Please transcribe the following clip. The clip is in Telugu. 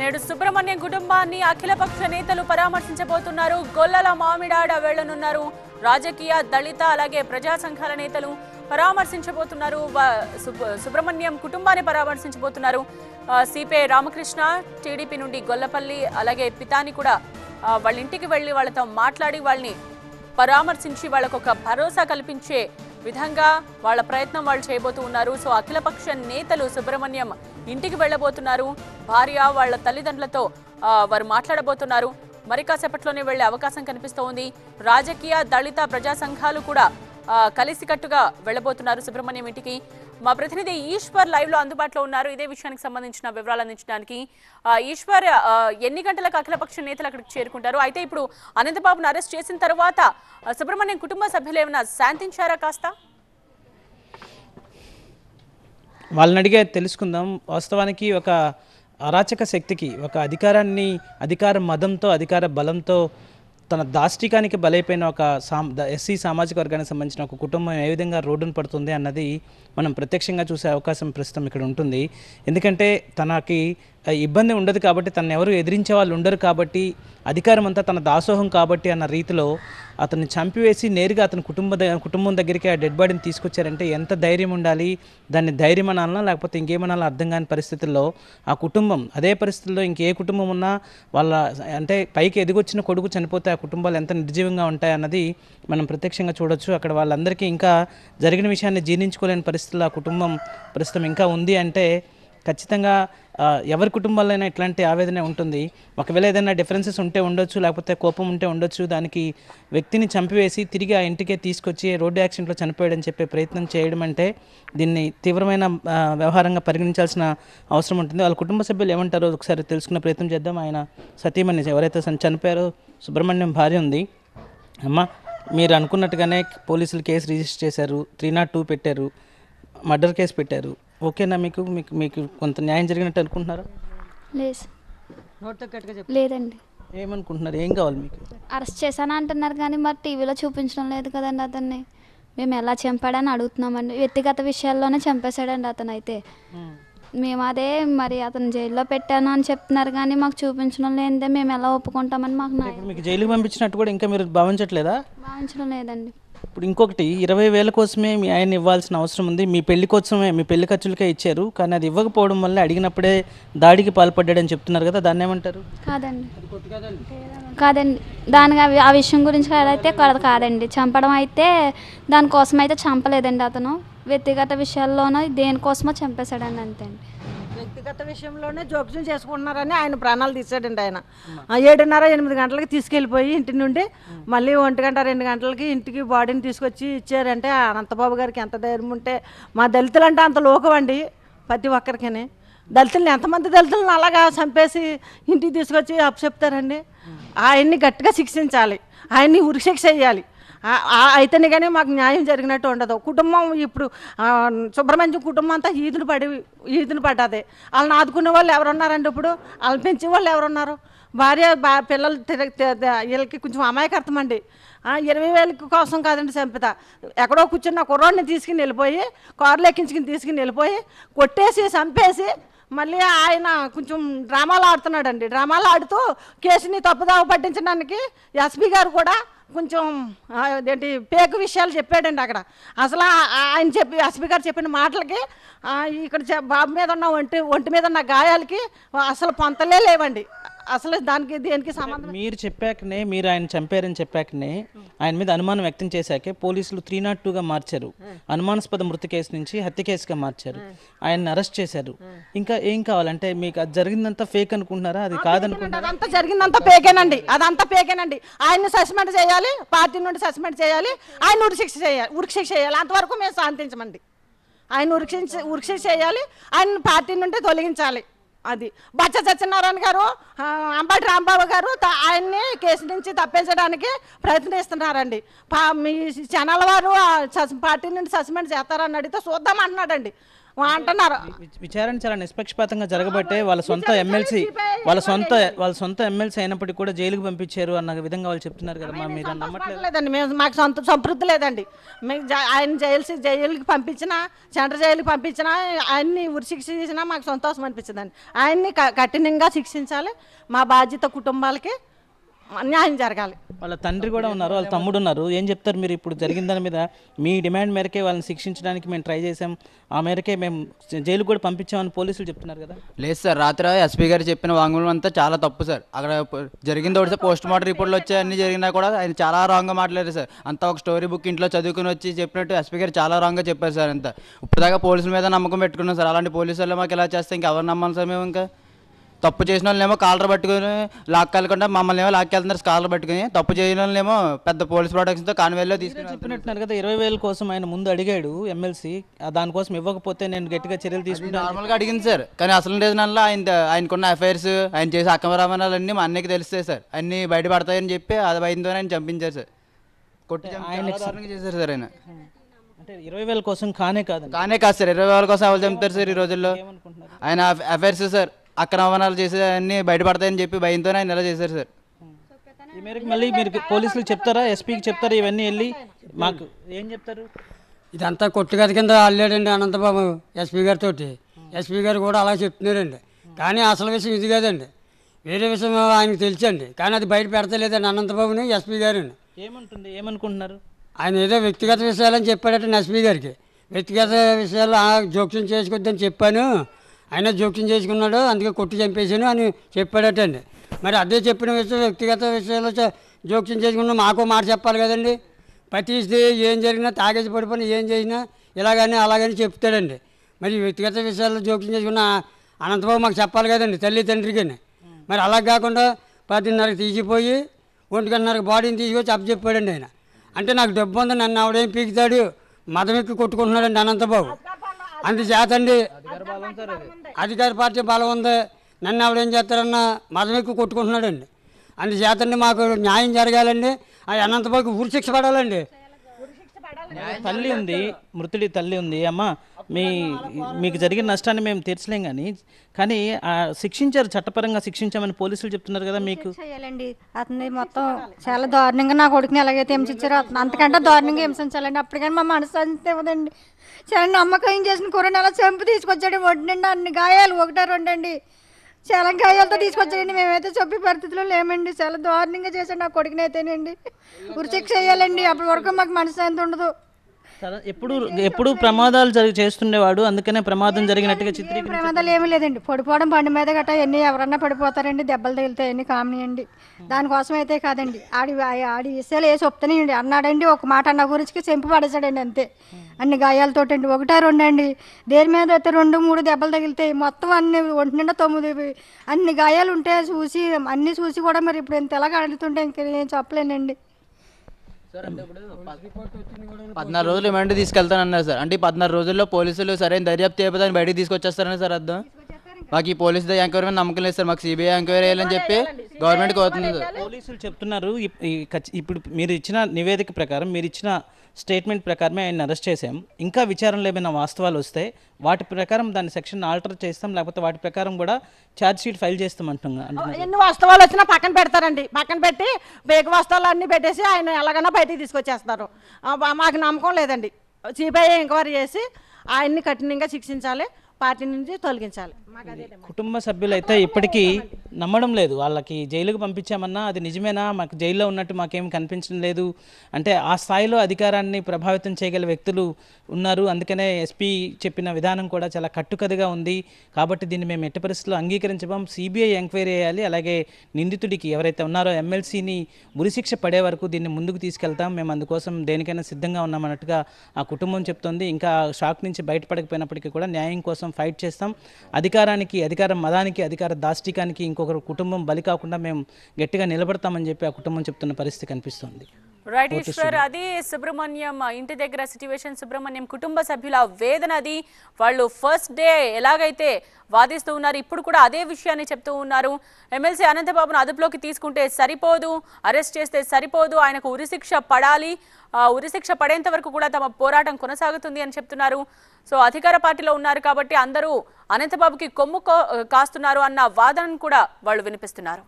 నేడు సుబ్రహ్మణ్యం కుటుంబాన్ని అఖిలపక్ష నేతలు పరామర్శించబోతున్నారు గొల్లల మామిడాడ వెళ్లనున్నారు రాజకీయ దళిత అలాగే ప్రజా సంఘాల నేతలు పరామర్శించబోతున్నారు సుబ్రహ్మణ్యం కుటుంబాన్ని పరామర్శించబోతున్నారు సిపిఐ రామకృష్ణ టీడీపీ నుండి గొల్లపల్లి అలాగే పితాని కూడా వాళ్ళ ఇంటికి వెళ్ళి వాళ్ళతో మాట్లాడి వాళ్ళని పరామర్శించి వాళ్ళకు ఒక భరోసా కల్పించే విధంగా వాళ్ళ ప్రయత్నం వాళ్ళు చేయబోతున్నారు సో అఖిలపక్ష నేతలు సుబ్రహ్మణ్యం ఇంటికి వెళ్ళబోతున్నారు భార్య వాళ్ళ తల్లిదండ్రులతో వారు మాట్లాడబోతున్నారు మరి కాసేపట్లోనే వెళ్లే అవకాశం కనిపిస్తోంది రాజకీయ దళిత ప్రజా సంఘాలు కూడా కలిసికట్టుగా వెళ్ళబోతున్నారు సుబ్రహ్మణ్యం ఇంటికి మా ప్రతినిధి ఈశ్వర్ లైవ్ లో అందుబాటులో ఉన్నారు ఇదే విషయానికి సంబంధించిన వివరాలు అందించడానికి ఈశ్వర్ ఎన్ని గంటలకు అఖిలపక్ష నేతలు అక్కడికి చేరుకుంటారు అయితే ఇప్పుడు అనంతబాబును అరెస్ట్ చేసిన తర్వాత సుబ్రహ్మణ్యం కుటుంబ సభ్యులు ఏమైనా శాంతించారా కాస్త వాళ్ళని అడిగే తెలుసుకుందాం వాస్తవానికి ఒక అరాచక శక్తికి ఒక అధికారాన్ని అధికార మదంతో అధికార బలంతో తన దాష్టికానికి బలైపోయిన ఒక సా ఎస్సీ సామాజిక వర్గానికి సంబంధించిన ఒక కుటుంబం ఏ విధంగా రోడ్డును పడుతుంది అన్నది మనం ప్రత్యక్షంగా చూసే అవకాశం ప్రస్తుతం ఇక్కడ ఉంటుంది ఎందుకంటే తనకి ఇబ్బంది ఉండదు కాబట్టి తనను ఎవరు ఎదిరించే వాళ్ళు ఉండరు కాబట్టి అధికారం అంతా తన దాసోహం కాబట్టి అన్న రీతిలో అతన్ని చంపివేసి నేరుగా అతని కుటుంబ కుటుంబం దగ్గరికి ఆ డెడ్ బాడీని తీసుకొచ్చారంటే ఎంత ధైర్యం ఉండాలి దాన్ని ధైర్యం అనాలన్నా లేకపోతే ఇంకేమనాలన్నా అర్థం కాని పరిస్థితుల్లో ఆ కుటుంబం అదే పరిస్థితుల్లో ఇంకే కుటుంబం ఉన్నా వాళ్ళ అంటే పైకి ఎదిగొచ్చిన కొడుకు చనిపోతే ఆ కుటుంబాలు ఎంత నిర్జీవంగా ఉంటాయన్నది మనం ప్రత్యక్షంగా చూడొచ్చు అక్కడ వాళ్ళందరికీ ఇంకా జరిగిన విషయాన్ని జీర్ణించుకోలేని పరిస్థితుల్లో ఆ కుటుంబం ప్రస్తుతం ఇంకా ఉంది అంటే ఖచ్చితంగా ఎవరి అయినా ఇట్లాంటి ఆవేదన ఉంటుంది ఒకవేళ ఏదైనా డిఫరెన్సెస్ ఉంటే ఉండొచ్చు లేకపోతే కోపం ఉంటే ఉండొచ్చు దానికి వ్యక్తిని చంపివేసి తిరిగి ఆ ఇంటికే తీసుకొచ్చి రోడ్డు యాక్సిడెంట్లో చనిపోయాడని చెప్పే ప్రయత్నం చేయడం అంటే దీన్ని తీవ్రమైన వ్యవహారంగా పరిగణించాల్సిన అవసరం ఉంటుంది వాళ్ళ కుటుంబ సభ్యులు ఏమంటారో ఒకసారి తెలుసుకునే ప్రయత్నం చేద్దాం ఆయన సతీమణి ఎవరైతే చనిపోయారో సుబ్రహ్మణ్యం భార్య ఉంది అమ్మ మీరు అనుకున్నట్టుగానే పోలీసులు కేసు రిజిస్టర్ చేశారు త్రీ నాట్ టూ పెట్టారు మర్డర్ కేసు పెట్టారు ఓకేనా మీకు మీకు మీకు కొంత న్యాయం జరిగినట్టు అనుకుంటున్నారా లేదు లేదండి ఏమనుకుంటున్నారు ఏం కావాలి మీకు అరెస్ట్ చేశాను అంటున్నారు కానీ మరి టీవీలో చూపించడం లేదు కదండి అతన్ని మేము ఎలా చంపాడని అడుగుతున్నామండి వ్యక్తిగత విషయాల్లోనే చంపేశాడండి అతను అయితే మేము అదే మరి అతను జైల్లో పెట్టాను అని చెప్తున్నారు కానీ మాకు చూపించడం లేదే మేము ఎలా ఒప్పుకుంటామని మాకు నాకు జైలుకి పంపించినట్టు కూడా ఇంకా మీరు భావించట్లేదా భావించడం లేదండి ఇప్పుడు ఇంకొకటి ఇరవై వేల కోసమే మీ ఆయన ఇవ్వాల్సిన అవసరం ఉంది మీ పెళ్లి కోసమే మీ పెళ్లి ఖర్చులకే ఇచ్చారు కానీ అది ఇవ్వకపోవడం వల్ల అడిగినప్పుడే దాడికి పాల్పడ్డాడని చెప్తున్నారు కదా దాన్ని ఏమంటారు కాదండి కాదండి దాని ఆ విషయం గురించి అయితే కాదండి చంపడం అయితే దానికోసం అయితే చంపలేదండి అతను వ్యక్తిగత విషయాల్లోనూ దేనికోసమో చంపేశాడని అంతే అండి వ్యక్తిగత విషయంలోనే జోక్యం చేసుకుంటున్నారని ఆయన ప్రాణాలు తీసాడండి ఆయన ఏడున్నర ఎనిమిది గంటలకి తీసుకెళ్ళిపోయి ఇంటి నుండి మళ్ళీ ఒంటి గంట రెండు గంటలకి ఇంటికి బాడీని తీసుకొచ్చి ఇచ్చారంటే అనంతబాబు గారికి ఎంత ధైర్యం ఉంటే మా దళితులు అంటే అంత లోకం అండి ప్రతి ఒక్కరికని దళితులను ఎంతమంది దళితులను అలాగా చంపేసి ఇంటికి తీసుకొచ్చి అప్పు చెప్తారండి ఆయన్ని గట్టిగా శిక్షించాలి ఆయన్ని ఉరిశిక్ష చేయాలి అయితేనే కానీ మాకు న్యాయం జరిగినట్టు ఉండదు కుటుంబం ఇప్పుడు సుబ్రహ్మణ్యం కుటుంబం అంతా ఈదులు పడి ఈదులు పడ్డది వాళ్ళని ఆదుకునే వాళ్ళు ఎవరున్నారండి ఇప్పుడు వాళ్ళని పెంచే వాళ్ళు ఎవరున్నారు భార్య బా పిల్లలు వీళ్ళకి కొంచెం అమాయకత్వం అండి ఇరవై వేల కోసం కాదండి చంపిత ఎక్కడో కూర్చున్న కుర్రోడిని తీసుకుని వెళ్ళిపోయి కారులు ఎక్కించుకుని తీసుకుని వెళ్ళిపోయి కొట్టేసి చంపేసి మళ్ళీ ఆయన కొంచెం డ్రామాలు ఆడుతున్నాడండి డ్రామాలు ఆడుతూ కేసుని తప్పుదావ పట్టించడానికి ఎస్పీ గారు కూడా కొంచెం ఏంటి పేకు విషయాలు చెప్పాడండి అక్కడ అసలు ఆయన చెప్పి ఎస్పీ గారు చెప్పిన మాటలకి ఇక్కడ బాబు మీద ఉన్న ఒంటి ఒంటి మీద ఉన్న గాయాలకి అసలు పొంతలే లేవండి అసలు దానికి దేనికి సంబంధం మీరు చెప్పాకనే మీరు ఆయన చంపారని చెప్పాకనే ఆయన మీద అనుమానం వ్యక్తం చేశాకే పోలీసులు త్రీ నాట్ టూగా మార్చారు అనుమానాస్పద మృతి కేసు నుంచి హత్య కేసుగా మార్చారు ఆయన్ని అరెస్ట్ చేశారు ఇంకా ఏం కావాలంటే మీకు అది జరిగిందంతా ఫేక్ అనుకుంటున్నారా అది కాదనుకుంటున్నారు అదంతా జరిగిందంతా ఫేకేనండి అదంతా ఫేకేనండి ఆయన్ని సస్పెండ్ చేయాలి పార్టీ నుండి సస్పెండ్ చేయాలి ఆయన ఉరిశిక్ష చేయాలి ఉరిశిక్ష చేయాలి అంతవరకు మేము శాంతించమండి ఆయన ఉరిక్షించి ఉరిక్ష చేయాలి ఆయన పార్టీ నుండి తొలగించాలి అది బచ్చ సత్యనారాయణ గారు అంబటి రాంబాబు గారు ఆయన్ని కేసు నుంచి తప్పించడానికి ప్రయత్నిస్తున్నారండి మీ ఛానల్ వారు పార్టీ నుండి సస్పెండ్ చేస్తారని అడిగితే చూద్దాం అన్నాడండి అంటున్నారు విచారణ చాలా నిష్పక్షపాతంగా జరగబట్టే వాళ్ళ సొంత ఎమ్మెల్సీ వాళ్ళ సొంత వాళ్ళ సొంత ఎమ్మెల్సీ అయినప్పటికీ కూడా జైలుకు పంపించారు అన్న విధంగా వాళ్ళు చెప్తున్నారు కదా మా మీద లేదండి మేము మాకు సొంత సంతృప్తి లేదండి మేము ఆయన జైలు జైలుకి పంపించినా సెంటర్ జైలుకి పంపించినా ఆయన్ని ఉరి శిక్ష చేసినా మాకు సంతోషం అనిపించదండి ఆయన్ని కఠినంగా శిక్షించాలి మా బాధ్యత కుటుంబాలకి అన్యాయం జరగాలి వాళ్ళ తండ్రి కూడా ఉన్నారు వాళ్ళ తమ్ముడు ఉన్నారు ఏం చెప్తారు మీరు ఇప్పుడు జరిగిన దాని మీద మీ డిమాండ్ మేరకే వాళ్ళని శిక్షించడానికి మేము ట్రై చేసాం ఆ మేరకే మేము జైలు కూడా పంపించామని పోలీసులు చెప్తున్నారు కదా లేదు సార్ రాత్రి ఎస్పీ గారు చెప్పిన వాంగ్మూలం అంతా చాలా తప్పు సార్ అక్కడ జరిగింది ఒకటి పోస్ట్ మార్టం రిపోర్ట్లు వచ్చాయి అన్ని జరిగినా కూడా ఆయన చాలా రాంగ్గా మాట్లాడారు సార్ అంతా ఒక స్టోరీ బుక్ ఇంట్లో చదువుకుని వచ్చి చెప్పినట్టు ఎస్పీ గారు చాలా రాంగ్గా చెప్పారు సార్ అంతా ఇప్పుడు పోలీసుల మీద నమ్మకం పెట్టుకున్నాం సార్ అలాంటి పోలీసు వాళ్ళు మాకు ఇలా చేస్తే ఇంకెవరు నమ్మాలి సార్ మేము ఇంకా తప్పు చేసిన వాళ్ళేమో కాలర్ పట్టుకుని లాక్కెళ్ళకుండా మమ్మల్ని ఏమో లాక్కెళ్తున్నారు కాలర్ పట్టుకుని తప్పు చేయని వాళ్ళేమో పెద్ద పోలీస్ ప్రొటెక్షన్తో కాన్వేల్లో తీసుకుని చెప్పినట్టున్నారు కదా ఇరవై వేల కోసం ఆయన ముందు అడిగాడు ఎమ్మెల్సీ దానికోసం ఇవ్వకపోతే నేను గట్టిగా చర్యలు తీసుకుంటాను నార్మల్గా అడిగింది సార్ కానీ అసలు రీజనల్లో ఆయన ఆయనకున్న ఎఫ్ఐఆర్స్ ఆయన చేసే అక్రమ రవాణాలన్నీ మా అన్నయ్యకి తెలిస్తే సార్ అన్నీ బయటపడతాయని చెప్పి అది అయిందో ఆయన చంపించారు సార్ కొట్టి ఆయన చేశారు సార్ ఆయన అంటే ఇరవై వేల కోసం కానే కాదు కానే కాదు సార్ ఇరవై వేల కోసం ఎవరు చంపుతారు సార్ ఈ రోజుల్లో ఆయన అఫైర్స్ సార్ అక్రమణాలు చేసేవన్నీ బయటపడతాయని చెప్పి భయంతో ఆయన ఇలా చేశారు సార్ ఈ మేరకు మళ్ళీ మీరు పోలీసులు చెప్తారా ఎస్పీకి చెప్తారా ఇవన్నీ వెళ్ళి మాకు ఏం చెప్తారు ఇదంతా కొట్టుగది కింద అల్లాడండి అనంతబాబు ఎస్పీ గారితో ఎస్పీ గారు కూడా అలా చెప్తున్నారండి కానీ అసలు విషయం ఇది కాదండి వేరే విషయం ఆయనకు తెలిసండి కానీ అది బయట పెడతలేదండి అనంతబాబుని ఎస్పీ గారిని ఏమంటుంది ఏమనుకుంటున్నారు ఆయన ఏదో వ్యక్తిగత విషయాలని చెప్పాడట ఎస్పీ గారికి వ్యక్తిగత విషయాలు జోక్యం చేసుకొద్దని చెప్పాను ఆయన జోక్యం చేసుకున్నాడు అందుకే కొట్టి చంపేశాను అని చెప్పాడటండి మరి అదే చెప్పిన విషయం వ్యక్తిగత విషయంలో జోక్యం చేసుకున్నా మాకు మాట చెప్పాలి కదండి ప్రతిస్తే ఏం జరిగినా తాగేసి పడిపోయిన ఏం చేసినా ఇలాగని అలాగని చెప్తాడండి మరి వ్యక్తిగత విషయాల్లో జోక్యం చేసుకున్న అనంతబాబు మాకు చెప్పాలి కదండి తల్లి తండ్రికి మరి అలా కాకుండా పదిన్నరకు తీసిపోయి ఒంటికన్నరకు బాడీని తీసుకొచ్చి చెప్పాడండి ఆయన అంటే నాకు డబ్బు ఉంది నన్ను ఆవిడేం పీకుతాడు మదం ఎక్కి కొట్టుకుంటున్నాడండి అనంతబాబు అందుచేతండి అధికార పార్టీ బలం ఉంది నన్ను ఎవడేం చేస్తారన్నా మదం ఎక్కువ కొట్టుకుంటున్నాడండి అందుచేతండి మాకు న్యాయం జరగాలండి ఆ అనంతపాకి ఉరిశిక్ష పడాలండి తల్లి ఉంది మృతుడి తల్లి ఉంది అమ్మ మీ మీకు జరిగిన నష్టాన్ని మేము తీర్చలేం కానీ కానీ శిక్షించారు చట్టపరంగా శిక్షించామని పోలీసులు చెప్తున్నారు కదా మీకు చేయాలండి అతన్ని మొత్తం చాలా దారుణంగా నా కొడుకుని ఎలాగైతే హింసించారో అంతకంటే దారుణంగా హింసించాలండి అప్పటికైనా మా మనసు ఇవ్వదండి చాలా నమ్మకం చేసిన కూరని అలా చెంపు తీసుకొచ్చాడు వడ్డండి అన్ని గాయాలు ఒకటే అండి చాలా గాయాలతో తీసుకొచ్చాడండి మేమైతే చెప్పే పరిస్థితిలో లేమండి చాలా దారుణంగా చేశాడు నా కొడుకునైతేనండి ఉరిచక్ చేయాలండి అప్పటి వరకు మాకు ఎంత ఉండదు ఎప్పుడు ఎప్పుడు ప్రమాదాలు జరిగి చేస్తుండేవాడు అందుకనే ప్రమాదం జరిగినట్టుగా చిత్ర ప్రమాదాలు ఏమీ లేదండి పడిపోవడం బండి మీద గట్రా ఎన్ని ఎవరన్నా పడిపోతారండి దెబ్బలు తగిలితాయని అండి దానికోసం అయితే కాదండి ఆడి ఆడి విషయాలు వేసి ఒప్పుతానండి అన్నాడండి ఒక మాట అన్న గురించి చెంపు పడేశాడండి అంతే అన్ని గాయాలతో అండి ఒకటే రెండు అండి దేని మీద అయితే రెండు మూడు దెబ్బలు తగిలితాయి మొత్తం అన్ని ఒంటి నిండా తొమ్మిది అన్ని గాయాలు ఉంటే చూసి అన్ని చూసి కూడా మరి ఇప్పుడు ఇంత ఎలా అడుగుతుంటే ఇంక నేను చెప్పలేనండి పద్నాలుగు రోజులు వెంట తీసుకెళ్తానన్నారు సార్ అంటే పద్నాలుగు రోజుల్లో పోలీసులు సరైన దర్యాప్తు చేయబోదని బయటికి తీసుకొచ్చేస్తారని సార్ అర్థం మాకు ఈ పోలీస్ ఎంక్వైరీ మీద నమ్మకం లేదు సార్ మాకు సిబిఐ ఎంక్వైరీ అని చెప్పి గవర్నమెంట్ కోరుతుంది పోలీసులు చెప్తున్నారు ఇప్పుడు మీరు ఇచ్చిన నివేదిక ప్రకారం మీరు ఇచ్చిన స్టేట్మెంట్ ప్రకారమే ఆయన అరెస్ట్ చేసాం ఇంకా విచారణ లేమైనా వాస్తవాలు వస్తే వాటి ప్రకారం దాని సెక్షన్ ఆల్టర్ చేస్తాం లేకపోతే వాటి ప్రకారం కూడా ఛార్జ్ షీట్ ఫైల్ చేస్తాం అంటున్నాం ఎన్ని వాస్తవాలు వచ్చినా పక్కన పెడతారండి పక్కన పెట్టి వేగ వాస్తవాలు అన్నీ పెట్టేసి ఆయన ఎలాగైనా బయటికి తీసుకొచ్చేస్తారు మాకు నమ్మకం లేదండి సిబిఐ ఎంక్వైరీ చేసి ఆయన్ని కఠినంగా శిక్షించాలి పార్టీ నుంచి తొలగించాలి కుటుంబ సభ్యులైతే ఇప్పటికీ నమ్మడం లేదు వాళ్ళకి జైలుకు పంపించామన్నా అది నిజమేనా మాకు జైల్లో ఉన్నట్టు మాకేం కనిపించడం లేదు అంటే ఆ స్థాయిలో అధికారాన్ని ప్రభావితం చేయగల వ్యక్తులు ఉన్నారు అందుకనే ఎస్పీ చెప్పిన విధానం కూడా చాలా కట్టుకథగా ఉంది కాబట్టి దీన్ని మేము ఎట్టి పరిస్థితుల్లో అంగీకరించబం సిబిఐ ఎంక్వైరీ చేయాలి అలాగే నిందితుడికి ఎవరైతే ఉన్నారో ఎమ్మెల్సీని ఉరిశిక్ష పడే వరకు దీన్ని ముందుకు తీసుకెళ్తాం మేము అందుకోసం దేనికైనా సిద్ధంగా ఉన్నామన్నట్టుగా ఆ కుటుంబం చెప్తోంది ఇంకా షాక్ నుంచి బయటపడకపోయినప్పటికీ కూడా న్యాయం కోసం ఫైట్ చేస్తాం అధికార అధికారానికి అధికారం మదానికి అధికార దాష్టికానికి ఇంకొకరు కుటుంబం బలి కాకుండా మేము గట్టిగా నిలబడతామని చెప్పి ఆ కుటుంబం చెప్తున్న పరిస్థితి కనిపిస్తుంది రైట్ ఈశ్వర్ అది సుబ్రహ్మణ్యం ఇంటి దగ్గర సిచ్యువేషన్ సుబ్రహ్మణ్యం కుటుంబ సభ్యుల వేదన అది వాళ్ళు ఫస్ట్ డే ఎలాగైతే వాదిస్తూ ఉన్నారు ఇప్పుడు కూడా అదే విషయాన్ని చెప్తూ ఉన్నారు ఎమ్మెల్సీ అనంతబాబును అదుపులోకి తీసుకుంటే సరిపోదు అరెస్ట్ చేస్తే సరిపోదు ఆయనకు ఉరిశిక్ష పడాలి ఉరిశిక్ష పడేంత వరకు కూడా తమ పోరాటం కొనసాగుతుంది అని చెప్తున్నారు సో అధికార పార్టీలో ఉన్నారు కాబట్టి అందరూ అనంతబాబుకి కొమ్ము కాస్తున్నారు అన్న వాదనను కూడా వాళ్ళు వినిపిస్తున్నారు